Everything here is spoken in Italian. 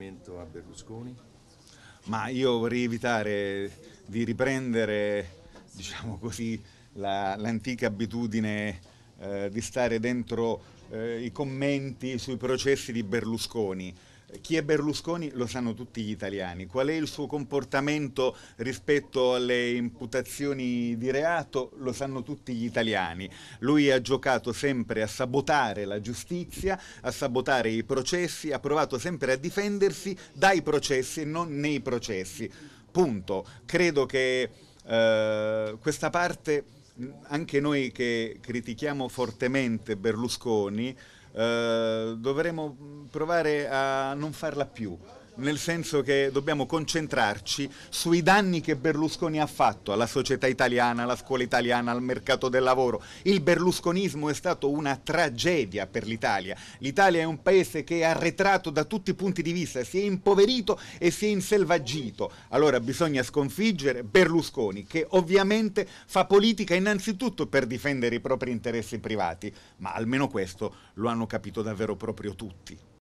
a Berlusconi? Ma io vorrei evitare di riprendere, diciamo così, l'antica la, abitudine eh, di stare dentro eh, i commenti sui processi di Berlusconi. Chi è Berlusconi lo sanno tutti gli italiani. Qual è il suo comportamento rispetto alle imputazioni di reato lo sanno tutti gli italiani. Lui ha giocato sempre a sabotare la giustizia, a sabotare i processi, ha provato sempre a difendersi dai processi e non nei processi. Punto. Credo che eh, questa parte, anche noi che critichiamo fortemente Berlusconi, eh, dovremo provare a non farla più, nel senso che dobbiamo concentrarci sui danni che Berlusconi ha fatto alla società italiana, alla scuola italiana, al mercato del lavoro. Il berlusconismo è stato una tragedia per l'Italia. L'Italia è un paese che è arretrato da tutti i punti di vista, si è impoverito e si è inselvaggito. Allora bisogna sconfiggere Berlusconi, che ovviamente fa politica innanzitutto per difendere i propri interessi privati, ma almeno questo lo hanno capito davvero proprio tutti.